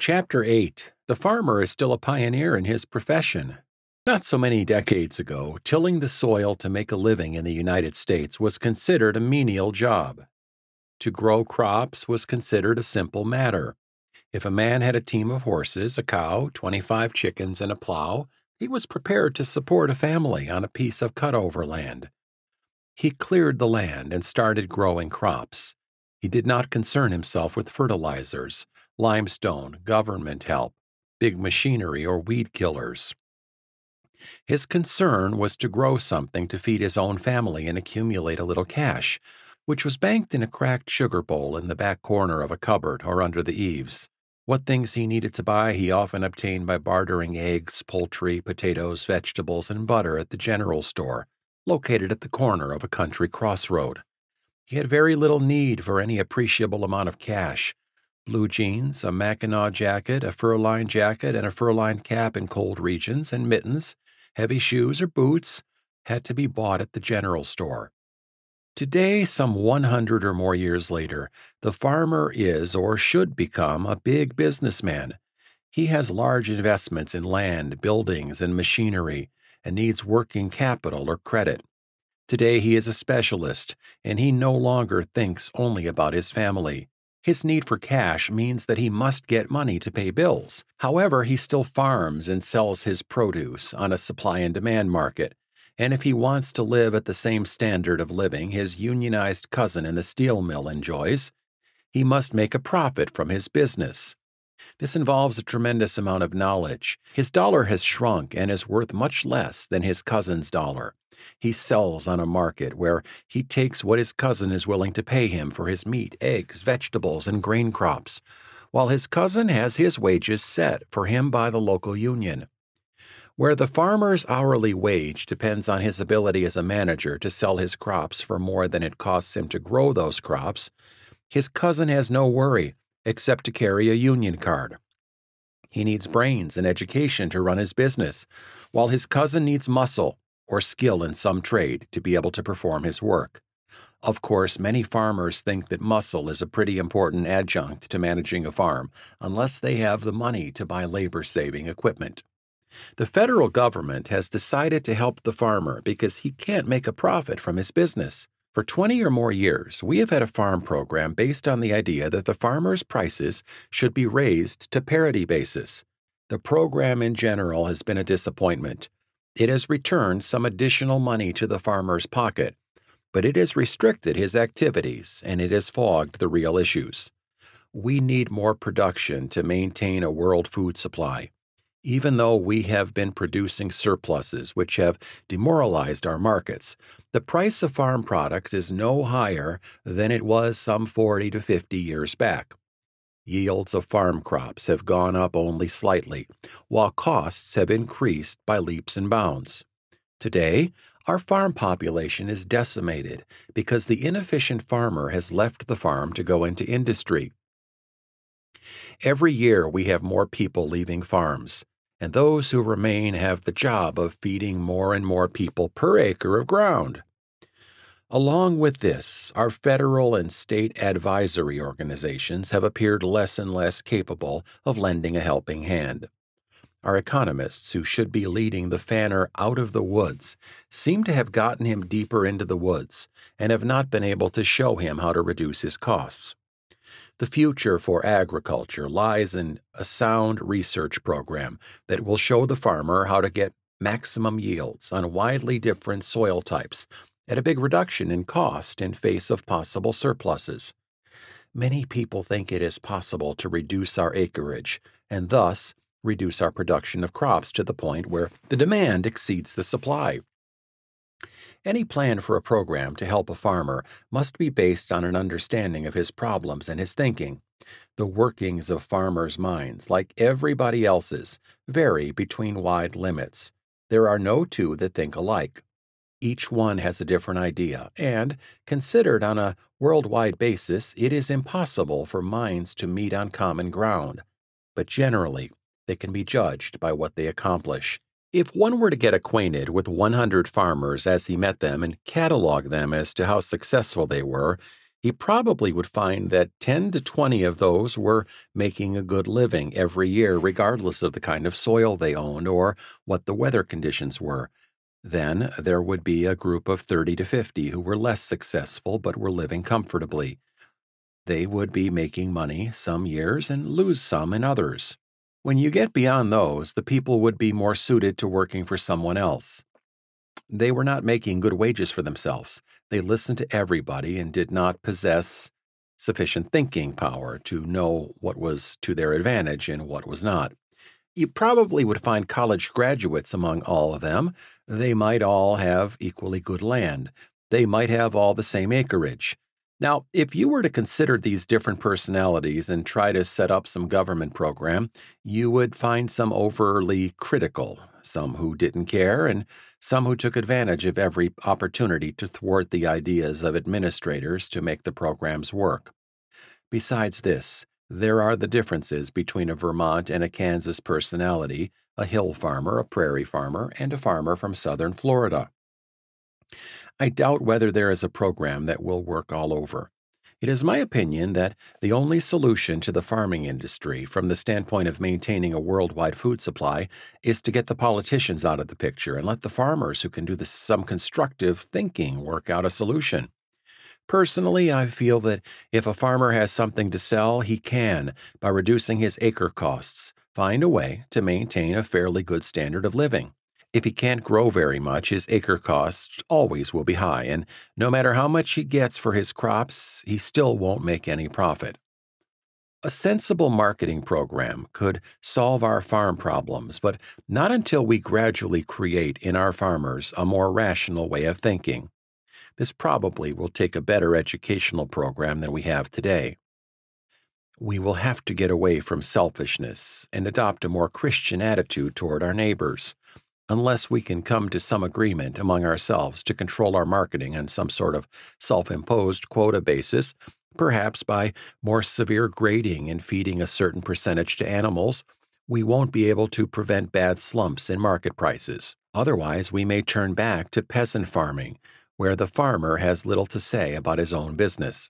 Chapter 8 The farmer is still a pioneer in his profession. Not so many decades ago, tilling the soil to make a living in the United States was considered a menial job. To grow crops was considered a simple matter. If a man had a team of horses, a cow, 25 chickens, and a plow, he was prepared to support a family on a piece of cutover land. He cleared the land and started growing crops. He did not concern himself with fertilizers limestone, government help, big machinery, or weed killers. His concern was to grow something to feed his own family and accumulate a little cash, which was banked in a cracked sugar bowl in the back corner of a cupboard or under the eaves. What things he needed to buy he often obtained by bartering eggs, poultry, potatoes, vegetables, and butter at the general store, located at the corner of a country crossroad. He had very little need for any appreciable amount of cash, blue jeans, a mackinaw jacket, a fur-lined jacket, and a fur-lined cap in cold regions, and mittens, heavy shoes or boots, had to be bought at the general store. Today, some 100 or more years later, the farmer is or should become a big businessman. He has large investments in land, buildings, and machinery, and needs working capital or credit. Today, he is a specialist, and he no longer thinks only about his family. His need for cash means that he must get money to pay bills. However, he still farms and sells his produce on a supply and demand market. And if he wants to live at the same standard of living his unionized cousin in the steel mill enjoys, he must make a profit from his business. This involves a tremendous amount of knowledge. His dollar has shrunk and is worth much less than his cousin's dollar he sells on a market where he takes what his cousin is willing to pay him for his meat, eggs, vegetables, and grain crops, while his cousin has his wages set for him by the local union. Where the farmer's hourly wage depends on his ability as a manager to sell his crops for more than it costs him to grow those crops, his cousin has no worry except to carry a union card. He needs brains and education to run his business, while his cousin needs muscle or skill in some trade to be able to perform his work. Of course, many farmers think that muscle is a pretty important adjunct to managing a farm, unless they have the money to buy labor saving equipment. The federal government has decided to help the farmer because he can't make a profit from his business. For 20 or more years, we have had a farm program based on the idea that the farmer's prices should be raised to parity basis. The program in general has been a disappointment. It has returned some additional money to the farmer's pocket, but it has restricted his activities and it has fogged the real issues. We need more production to maintain a world food supply. Even though we have been producing surpluses which have demoralized our markets, the price of farm products is no higher than it was some 40 to 50 years back. Yields of farm crops have gone up only slightly, while costs have increased by leaps and bounds. Today, our farm population is decimated because the inefficient farmer has left the farm to go into industry. Every year, we have more people leaving farms, and those who remain have the job of feeding more and more people per acre of ground. Along with this, our federal and state advisory organizations have appeared less and less capable of lending a helping hand. Our economists, who should be leading the fanner out of the woods, seem to have gotten him deeper into the woods and have not been able to show him how to reduce his costs. The future for agriculture lies in a sound research program that will show the farmer how to get maximum yields on widely different soil types at a big reduction in cost in face of possible surpluses. Many people think it is possible to reduce our acreage and thus reduce our production of crops to the point where the demand exceeds the supply. Any plan for a program to help a farmer must be based on an understanding of his problems and his thinking. The workings of farmers' minds, like everybody else's, vary between wide limits. There are no two that think alike. Each one has a different idea, and, considered on a worldwide basis, it is impossible for minds to meet on common ground. But generally, they can be judged by what they accomplish. If one were to get acquainted with 100 farmers as he met them and catalog them as to how successful they were, he probably would find that 10 to 20 of those were making a good living every year, regardless of the kind of soil they owned or what the weather conditions were. Then there would be a group of 30 to 50 who were less successful but were living comfortably. They would be making money some years and lose some in others. When you get beyond those, the people would be more suited to working for someone else. They were not making good wages for themselves. They listened to everybody and did not possess sufficient thinking power to know what was to their advantage and what was not. You probably would find college graduates among all of them. They might all have equally good land. They might have all the same acreage. Now, if you were to consider these different personalities and try to set up some government program, you would find some overly critical, some who didn't care, and some who took advantage of every opportunity to thwart the ideas of administrators to make the programs work. Besides this, there are the differences between a Vermont and a Kansas personality, a hill farmer, a prairie farmer, and a farmer from southern Florida. I doubt whether there is a program that will work all over. It is my opinion that the only solution to the farming industry from the standpoint of maintaining a worldwide food supply is to get the politicians out of the picture and let the farmers who can do some constructive thinking work out a solution. Personally, I feel that if a farmer has something to sell, he can, by reducing his acre costs, find a way to maintain a fairly good standard of living. If he can't grow very much, his acre costs always will be high, and no matter how much he gets for his crops, he still won't make any profit. A sensible marketing program could solve our farm problems, but not until we gradually create in our farmers a more rational way of thinking. This probably will take a better educational program than we have today. We will have to get away from selfishness and adopt a more Christian attitude toward our neighbors, unless we can come to some agreement among ourselves to control our marketing on some sort of self imposed quota basis, perhaps by more severe grading and feeding a certain percentage to animals, we won't be able to prevent bad slumps in market prices. Otherwise, we may turn back to peasant farming, where the farmer has little to say about his own business.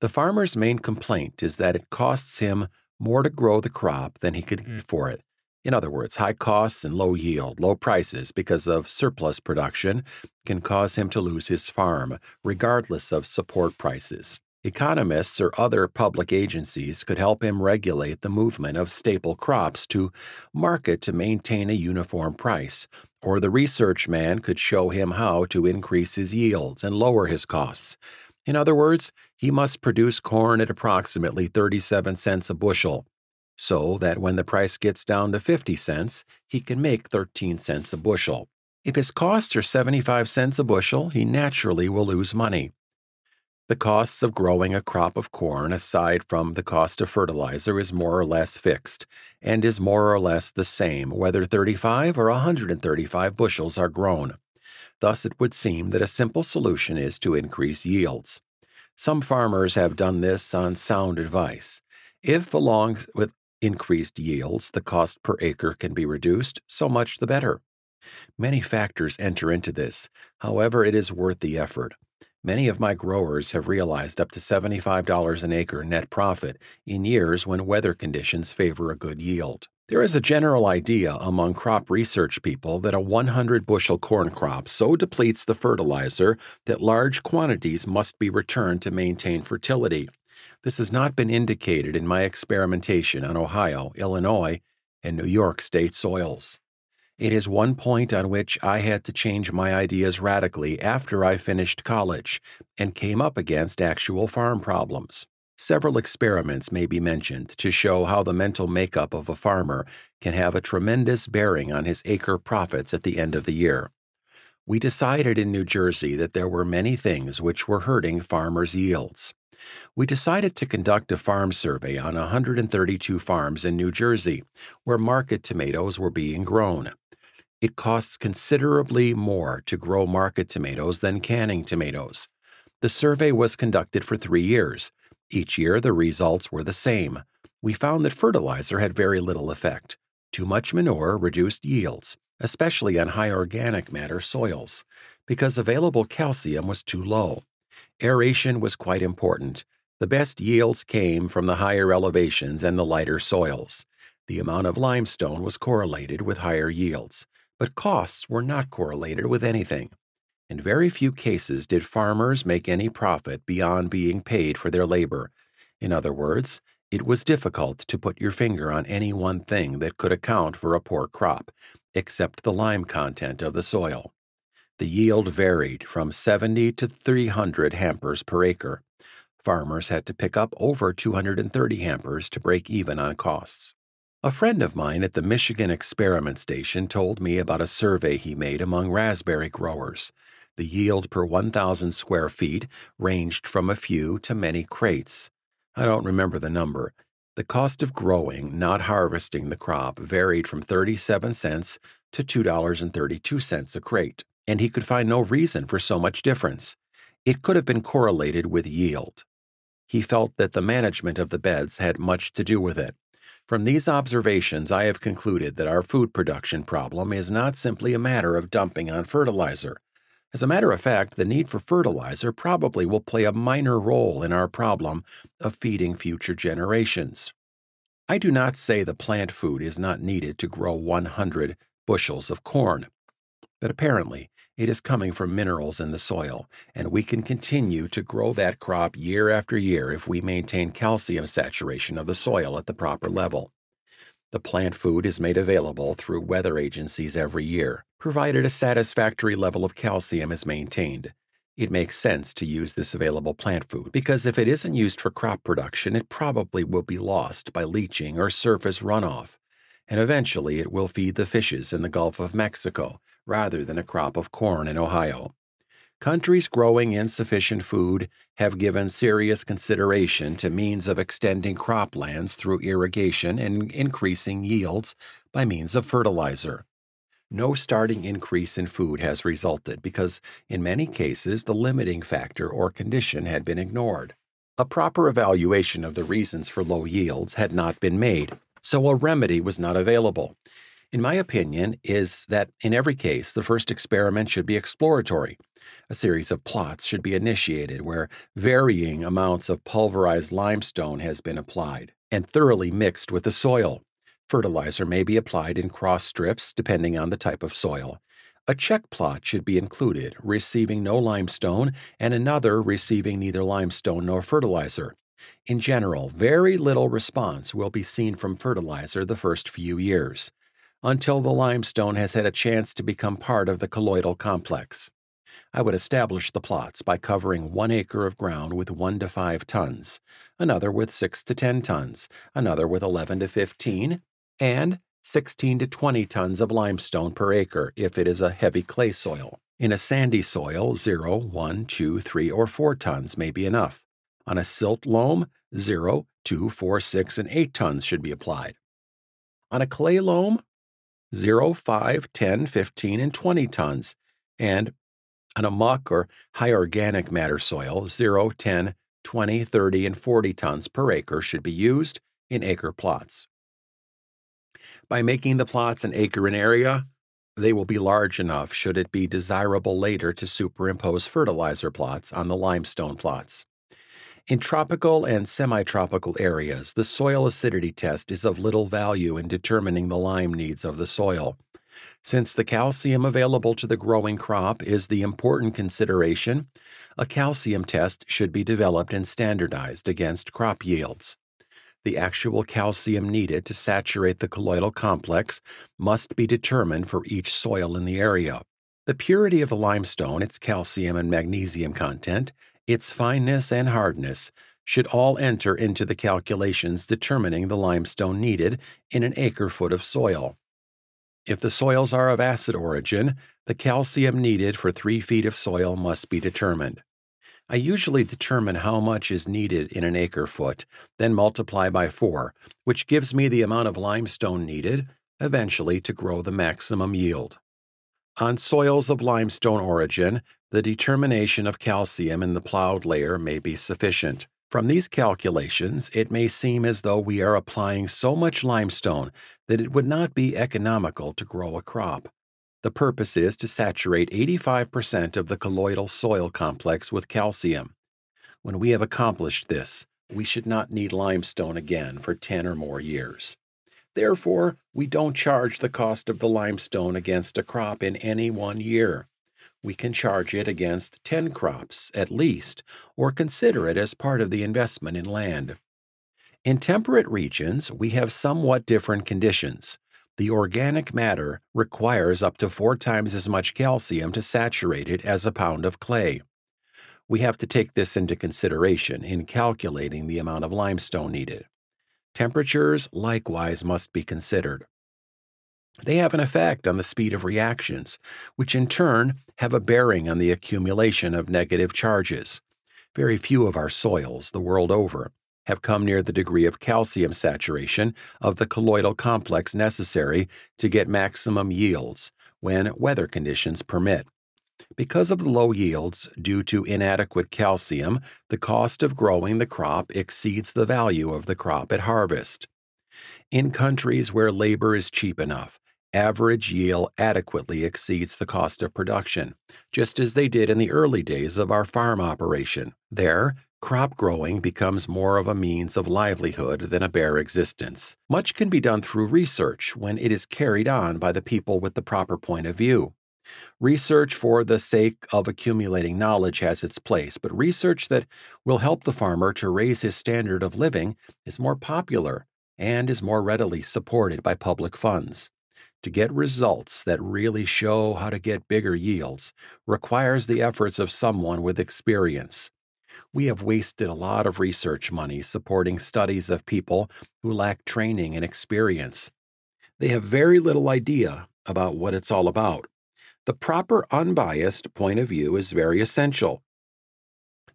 The farmer's main complaint is that it costs him more to grow the crop than he could get mm. for it. In other words, high costs and low yield, low prices because of surplus production can cause him to lose his farm, regardless of support prices. Economists or other public agencies could help him regulate the movement of staple crops to market to maintain a uniform price, or the research man could show him how to increase his yields and lower his costs. In other words, he must produce corn at approximately 37 cents a bushel, so that when the price gets down to 50 cents, he can make 13 cents a bushel. If his costs are 75 cents a bushel, he naturally will lose money. The costs of growing a crop of corn, aside from the cost of fertilizer, is more or less fixed and is more or less the same whether 35 or 135 bushels are grown. Thus, it would seem that a simple solution is to increase yields. Some farmers have done this on sound advice. If, along with increased yields, the cost per acre can be reduced, so much the better. Many factors enter into this. However, it is worth the effort. Many of my growers have realized up to $75 an acre net profit in years when weather conditions favor a good yield. There is a general idea among crop research people that a 100 bushel corn crop so depletes the fertilizer that large quantities must be returned to maintain fertility. This has not been indicated in my experimentation on Ohio, Illinois, and New York state soils. It is one point on which I had to change my ideas radically after I finished college and came up against actual farm problems. Several experiments may be mentioned to show how the mental makeup of a farmer can have a tremendous bearing on his acre profits at the end of the year. We decided in New Jersey that there were many things which were hurting farmers' yields. We decided to conduct a farm survey on 132 farms in New Jersey where market tomatoes were being grown. It costs considerably more to grow market tomatoes than canning tomatoes. The survey was conducted for three years. Each year, the results were the same. We found that fertilizer had very little effect. Too much manure reduced yields, especially on high organic matter soils, because available calcium was too low. Aeration was quite important. The best yields came from the higher elevations and the lighter soils. The amount of limestone was correlated with higher yields but costs were not correlated with anything. In very few cases did farmers make any profit beyond being paid for their labor. In other words, it was difficult to put your finger on any one thing that could account for a poor crop, except the lime content of the soil. The yield varied from 70 to 300 hampers per acre. Farmers had to pick up over 230 hampers to break even on costs. A friend of mine at the Michigan Experiment Station told me about a survey he made among raspberry growers. The yield per 1,000 square feet ranged from a few to many crates. I don't remember the number. The cost of growing, not harvesting the crop, varied from 37 cents to $2.32 a crate, and he could find no reason for so much difference. It could have been correlated with yield. He felt that the management of the beds had much to do with it. From these observations, I have concluded that our food production problem is not simply a matter of dumping on fertilizer. As a matter of fact, the need for fertilizer probably will play a minor role in our problem of feeding future generations. I do not say the plant food is not needed to grow 100 bushels of corn, but apparently it is coming from minerals in the soil, and we can continue to grow that crop year after year if we maintain calcium saturation of the soil at the proper level. The plant food is made available through weather agencies every year, provided a satisfactory level of calcium is maintained. It makes sense to use this available plant food because if it isn't used for crop production, it probably will be lost by leaching or surface runoff, and eventually it will feed the fishes in the Gulf of Mexico rather than a crop of corn in Ohio. Countries growing insufficient food have given serious consideration to means of extending croplands through irrigation and increasing yields by means of fertilizer. No starting increase in food has resulted because, in many cases, the limiting factor or condition had been ignored. A proper evaluation of the reasons for low yields had not been made, so a remedy was not available, in my opinion, is that in every case, the first experiment should be exploratory. A series of plots should be initiated where varying amounts of pulverized limestone has been applied and thoroughly mixed with the soil. Fertilizer may be applied in cross strips depending on the type of soil. A check plot should be included, receiving no limestone and another receiving neither limestone nor fertilizer. In general, very little response will be seen from fertilizer the first few years until the limestone has had a chance to become part of the colloidal complex. I would establish the plots by covering one acre of ground with 1 to 5 tons, another with 6 to 10 tons, another with 11 to 15, and 16 to 20 tons of limestone per acre if it is a heavy clay soil. In a sandy soil, 0, 1, 2, 3, or 4 tons may be enough. On a silt loam, 0, 2, 4, 6, and 8 tons should be applied. On a clay loam, 0, 5, 10, 15, and 20 tons, and on a muck or high organic matter soil, 0, 10, 20, 30, and 40 tons per acre should be used in acre plots. By making the plots an acre in area, they will be large enough should it be desirable later to superimpose fertilizer plots on the limestone plots. In tropical and semi-tropical areas, the soil acidity test is of little value in determining the lime needs of the soil. Since the calcium available to the growing crop is the important consideration, a calcium test should be developed and standardized against crop yields. The actual calcium needed to saturate the colloidal complex must be determined for each soil in the area. The purity of the limestone, its calcium and magnesium content, its fineness and hardness should all enter into the calculations determining the limestone needed in an acre foot of soil. If the soils are of acid origin, the calcium needed for 3 feet of soil must be determined. I usually determine how much is needed in an acre foot, then multiply by 4, which gives me the amount of limestone needed, eventually, to grow the maximum yield. On soils of limestone origin, the determination of calcium in the plowed layer may be sufficient. From these calculations, it may seem as though we are applying so much limestone that it would not be economical to grow a crop. The purpose is to saturate 85% of the colloidal soil complex with calcium. When we have accomplished this, we should not need limestone again for 10 or more years. Therefore, we don't charge the cost of the limestone against a crop in any one year. We can charge it against 10 crops, at least, or consider it as part of the investment in land. In temperate regions, we have somewhat different conditions. The organic matter requires up to four times as much calcium to saturate it as a pound of clay. We have to take this into consideration in calculating the amount of limestone needed. Temperatures likewise must be considered. They have an effect on the speed of reactions, which in turn have a bearing on the accumulation of negative charges. Very few of our soils, the world over, have come near the degree of calcium saturation of the colloidal complex necessary to get maximum yields when weather conditions permit. Because of the low yields due to inadequate calcium, the cost of growing the crop exceeds the value of the crop at harvest. In countries where labor is cheap enough, average yield adequately exceeds the cost of production, just as they did in the early days of our farm operation. There, crop growing becomes more of a means of livelihood than a bare existence. Much can be done through research when it is carried on by the people with the proper point of view. Research for the sake of accumulating knowledge has its place, but research that will help the farmer to raise his standard of living is more popular and is more readily supported by public funds. To get results that really show how to get bigger yields requires the efforts of someone with experience. We have wasted a lot of research money supporting studies of people who lack training and experience. They have very little idea about what it's all about the proper unbiased point of view is very essential.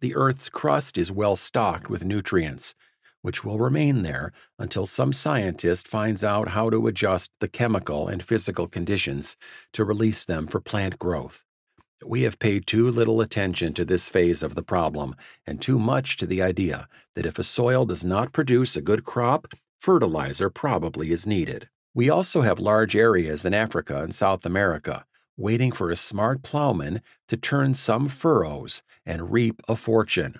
The Earth's crust is well stocked with nutrients, which will remain there until some scientist finds out how to adjust the chemical and physical conditions to release them for plant growth. We have paid too little attention to this phase of the problem and too much to the idea that if a soil does not produce a good crop, fertilizer probably is needed. We also have large areas in Africa and South America waiting for a smart plowman to turn some furrows and reap a fortune.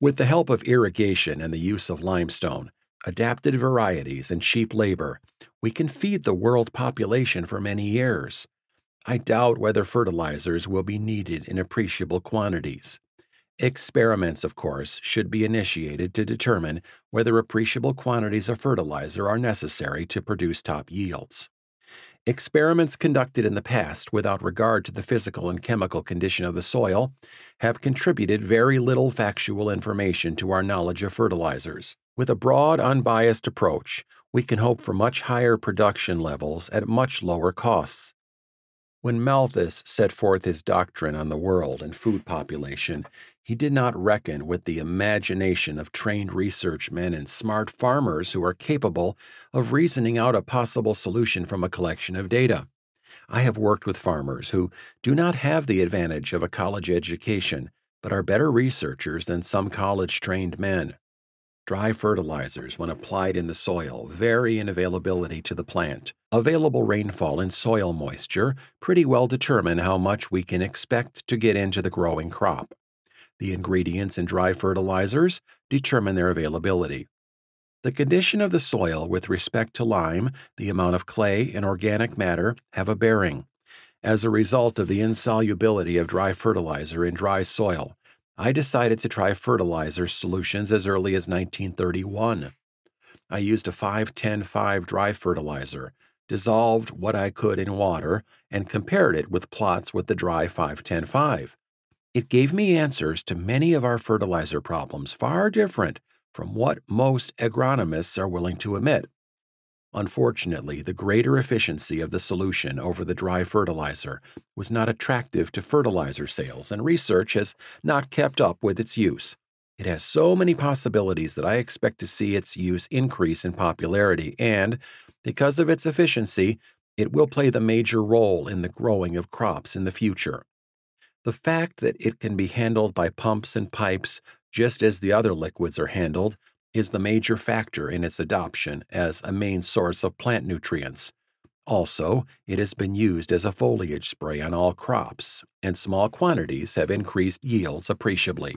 With the help of irrigation and the use of limestone, adapted varieties, and cheap labor, we can feed the world population for many years. I doubt whether fertilizers will be needed in appreciable quantities. Experiments, of course, should be initiated to determine whether appreciable quantities of fertilizer are necessary to produce top yields. Experiments conducted in the past without regard to the physical and chemical condition of the soil have contributed very little factual information to our knowledge of fertilizers. With a broad, unbiased approach, we can hope for much higher production levels at much lower costs. When Malthus set forth his doctrine on the world and food population, he did not reckon with the imagination of trained research men and smart farmers who are capable of reasoning out a possible solution from a collection of data. I have worked with farmers who do not have the advantage of a college education, but are better researchers than some college trained men. Dry fertilizers, when applied in the soil, vary in availability to the plant. Available rainfall and soil moisture pretty well determine how much we can expect to get into the growing crop. The ingredients in dry fertilizers determine their availability. The condition of the soil with respect to lime, the amount of clay, and organic matter have a bearing. As a result of the insolubility of dry fertilizer in dry soil, I decided to try fertilizer solutions as early as 1931. I used a 510-5 dry fertilizer, dissolved what I could in water, and compared it with plots with the dry 510-5. It gave me answers to many of our fertilizer problems far different from what most agronomists are willing to admit. Unfortunately, the greater efficiency of the solution over the dry fertilizer was not attractive to fertilizer sales, and research has not kept up with its use. It has so many possibilities that I expect to see its use increase in popularity, and because of its efficiency, it will play the major role in the growing of crops in the future. The fact that it can be handled by pumps and pipes, just as the other liquids are handled, is the major factor in its adoption as a main source of plant nutrients. Also, it has been used as a foliage spray on all crops, and small quantities have increased yields appreciably.